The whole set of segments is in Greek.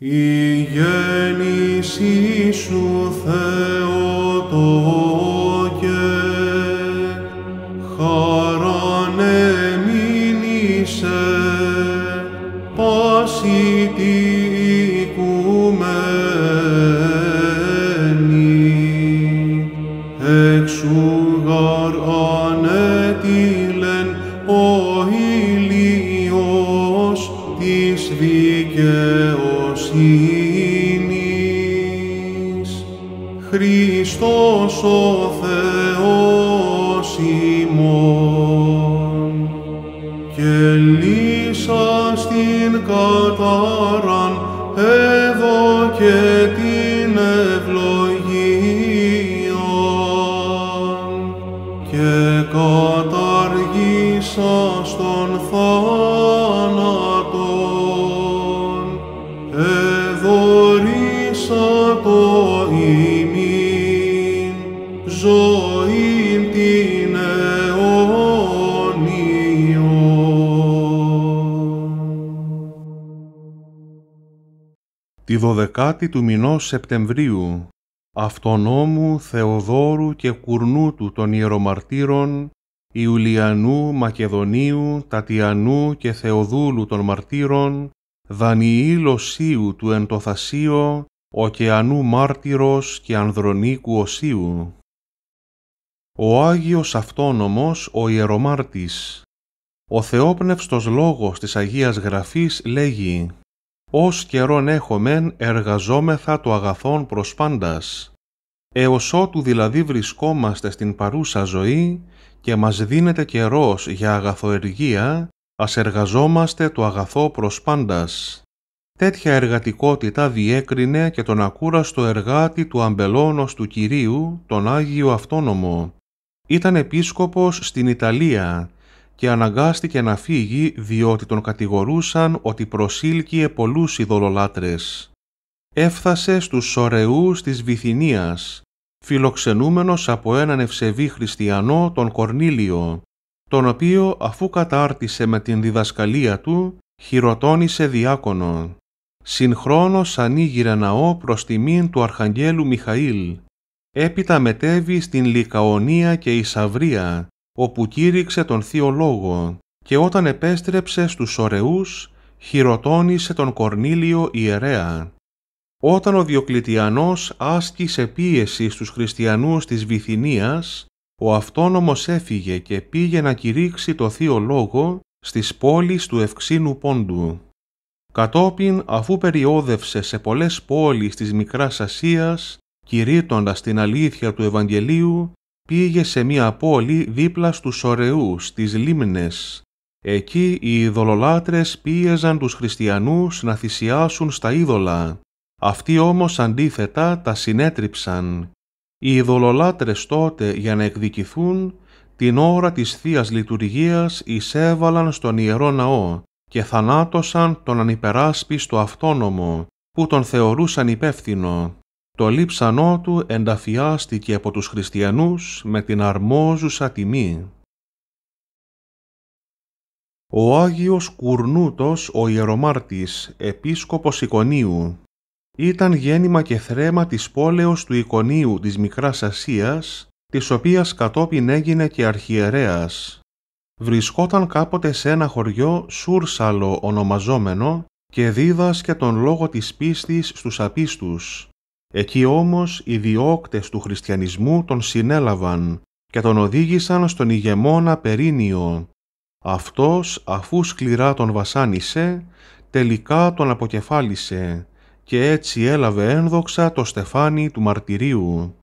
Η γέννησή σου Θεό καλοσύνης Χριστός ο Θεός ημών, και λύσα στην κατάρα τη δωδεκάτη του μηνός Σεπτεμβρίου, αυτονόμου Θεοδόρου και Κουρνούτου των Ιερομαρτύρων, Ιουλιανού, Μακεδονίου, Τατιανού και Θεοδούλου των Μαρτύρων, Δανιήλο Σίου του Εντοθασίου, Οκεανού Μάρτυρος και Ανδρονίκου Οσίου. Ο Άγιος Αυτόνομος, ο Ιερομάρτης. Ο Θεόπνευστος Λόγος της Αγίας Γραφής λέγει ως καιρόν έχομεν εργαζόμεθα το αγαθόν προς πάντας, έως ότου δηλαδή βρισκόμαστε στην παρούσα ζωή και μας δίνεται καιρός για αγαθοεργία, ας εργαζόμαστε το αγαθό προς πάντας. Τέτοια εργατικότητα διέκρινε και τον ακούραστο εργάτη του αμπελώνος του Κυρίου, τον Άγιο Αυτόνομο. Ήταν επίσκοπος στην Ιταλία και αναγκάστηκε να φύγει διότι τον κατηγορούσαν ότι προσήλκυε πολλούς ειδωλολάτρες. Έφτασε στους Σορεούς της Βυθινίας, φιλοξενούμενος από έναν ευσεβή χριστιανό τον Κορνίλιο, τον οποίο αφού κατάρτισε με την διδασκαλία του, χειροτώνησε διάκονο. Συγχρόνως ανοίγειρε ναό προς τιμήν του Αρχαγγέλου Μιχαήλ. Έπειτα μετέβη στην Λικαονία και η Σαυρία, όπου κήρυξε τον Θείο Λόγο και όταν επέστρεψε στους ωραίους χειροτώνησε τον Κορνήλιο ιερέα. Όταν ο Διοκλητιανός άσκησε πίεση στους χριστιανούς της Βυθινίας, ο αυτόνομος έφυγε και πήγε να κηρύξει το Θείο Λόγο στις πόλεις του Ευξήνου Πόντου. Κατόπιν, αφού περιόδευσε σε πολλές πόλεις της Μικράς Ασίας, κηρύττοντας την αλήθεια του Ευαγγελίου, πήγε σε μία πόλη δίπλα στους ωραίους, τις λίμνες. Εκεί οι ειδωλολάτρες πίεζαν τους χριστιανούς να θυσιάσουν στα είδωλα. Αυτοί όμως αντίθετα τα συνέτριψαν. Οι ειδωλολάτρες τότε για να εκδικηθούν την ώρα της θείας Λειτουργίας εισέβαλαν στον Ιερό Ναό και θανάτωσαν τον ανυπεράσπιστο αυτόνομο που τον θεωρούσαν υπεύθυνο το λείψανό του ενταφιάστηκε από τους χριστιανούς με την αρμόζουσα τιμή. Ο Άγιος Κουρνούτος ο Ιερομάρτης, επίσκοπος Ικονίου, ήταν γέννημα και θρέμα της πόλεως του Ικονίου της Μικράς Ασίας, της οποίας κατόπιν έγινε και αρχιερέας. Βρισκόταν κάποτε σε ένα χωριό Σούρσαλο ονομαζόμενο και δίδασκε τον λόγο της πίστης στους απίστους Εκεί όμως οι διώκτες του χριστιανισμού τον συνέλαβαν και τον οδήγησαν στον ηγεμόνα Περίνιο. Αυτός, αφού σκληρά τον βασάνισε, τελικά τον αποκεφάλισε και έτσι έλαβε ένδοξα το στεφάνι του μαρτυρίου.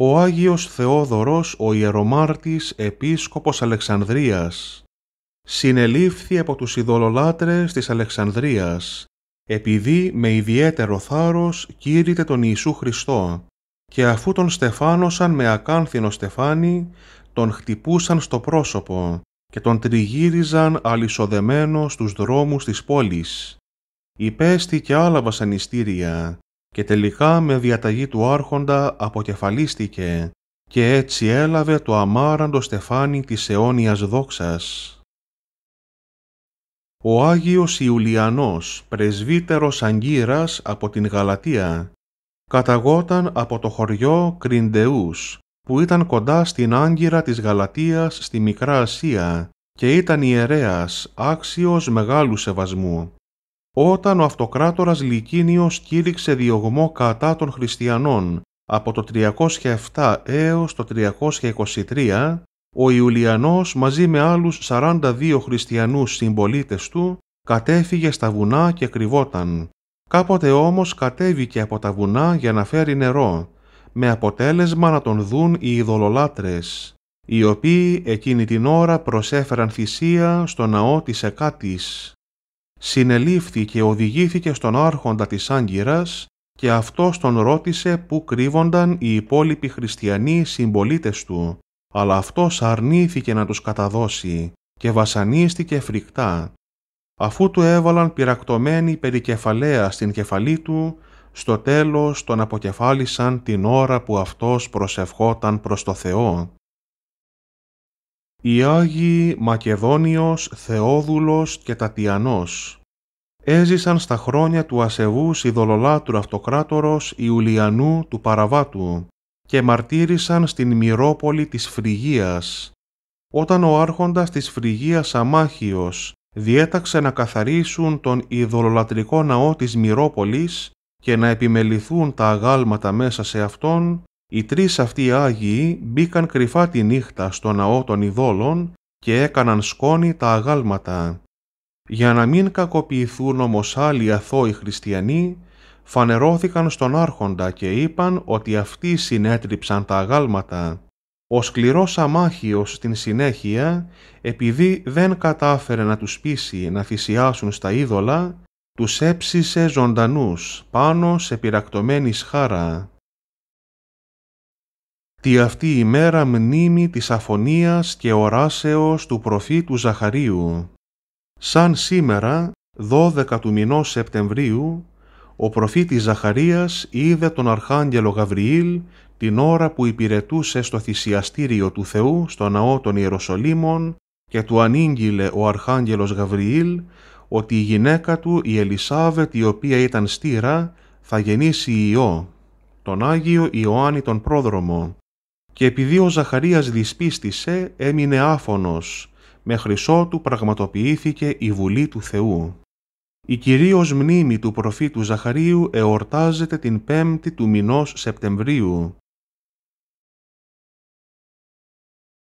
Ο Άγιος Θεόδωρος, ο Ιερομάρτης, επίσκοπος Αλεξανδρίας, συνελήφθη από τους ειδωλολάτρες της Αλεξανδρίας επειδή με ιδιαίτερο θάρρος κήρυτε τον Ιησού Χριστό και αφού τον στεφάνωσαν με ακάνθινο στεφάνι, τον χτυπούσαν στο πρόσωπο και τον τριγύριζαν αλυσοδεμένος στους δρόμους της πόλης. Υπέστη και άλλα βασανιστήρια και τελικά με διαταγή του άρχοντα αποκεφαλίστηκε και έτσι έλαβε το αμάραντο στεφάνι της αιώνιας δόξας ο Άγιος Ιουλιανός, πρεσβύτερος Αγκύρας από την Γαλατία, καταγόταν από το χωριό Κριντεούς, που ήταν κοντά στην Άγκυρα της Γαλατίας στη Μικρά Ασία και ήταν ιερέας, άξιος μεγάλου σεβασμού. Όταν ο αυτοκράτορας Λικίνιος κήρυξε διωγμό κατά των χριστιανών από το 307 έως το 323, ο Ιουλιανός μαζί με άλλους 42 χριστιανούς συμπολίτες του κατέφυγε στα βουνά και κρυβόταν. Κάποτε όμως κατέβηκε από τα βουνά για να φέρει νερό, με αποτέλεσμα να τον δουν οι ειδωλολάτρες, οι οποίοι εκείνη την ώρα προσέφεραν θυσία στο ναό της Εκάτης. Συνελήφθη και οδηγήθηκε στον άρχοντα της Άγκυρας και αυτός τον ρώτησε πού κρύβονταν οι υπόλοιποι χριστιανοί συμπολίτες του αλλά αυτός αρνήθηκε να τους καταδώσει και βασανίστηκε φρικτά, αφού του έβαλαν πυρακτωμένη περικεφαλαία στην κεφαλή του, στο τέλος τον αποκεφάλισαν την ώρα που αυτός προσευχόταν προς το Θεό. Οι Άγιοι Μακεδόνιος, Θεόδουλος και Τατιανός έζησαν στα χρόνια του ασεβούς ειδωλολάτρου αυτοκράτορος Ιουλιανού του Παραβάτου, και μαρτύρησαν στην Μυρόπολη της Φρυγίας. Όταν ο άρχοντας της Φρυγίας Αμάχιος διέταξε να καθαρίσουν τον ειδωλολατρικό ναό της Μυρόπολης και να επιμεληθούν τα αγάλματα μέσα σε αυτόν, οι τρεις αυτοί Άγιοι μπήκαν κρυφά τη νύχτα στο ναό των ιδόλων και έκαναν σκόνη τα αγάλματα. Για να μην κακοποιηθούν όμως άλλοι αθώοι χριστιανοί, φανερώθηκαν στον άρχοντα και είπαν ότι αυτοί συνέτριψαν τα αγάλματα. Ο σκληρός αμάχιος στην συνέχεια, επειδή δεν κατάφερε να τους πείσει να θυσιάσουν στα είδωλα, τους έψισε ζωντανούς πάνω σε πειρακτωμένη σχάρα. Τη αυτή η μέρα μνήμη της αφωνίας και οράσεως του προφήτου Ζαχαρίου. Σαν σήμερα, 12 του μηνός Σεπτεμβρίου, ο προφήτης Ζαχαρίας είδε τον Αρχάγγελο Γαβριήλ την ώρα που υπηρετούσε στο θυσιαστήριο του Θεού στο ναό των Ιεροσολύμων και του ανήγγειλε ο Αρχάγγελος Γαβριήλ ότι η γυναίκα του η Ελισάβετ η οποία ήταν στήρα θα γεννήσει Υιό, τον Άγιο Ιωάννη τον πρόδρομο. Και επειδή ο Ζαχαρίας δυσπίστησε έμεινε άφωνος, μέχρι ότου πραγματοποιήθηκε η Βουλή του Θεού. Η κυρίως μνήμη του προφήτου Ζαχαρίου εορτάζεται την 5η του μηνός Σεπτεμβρίου.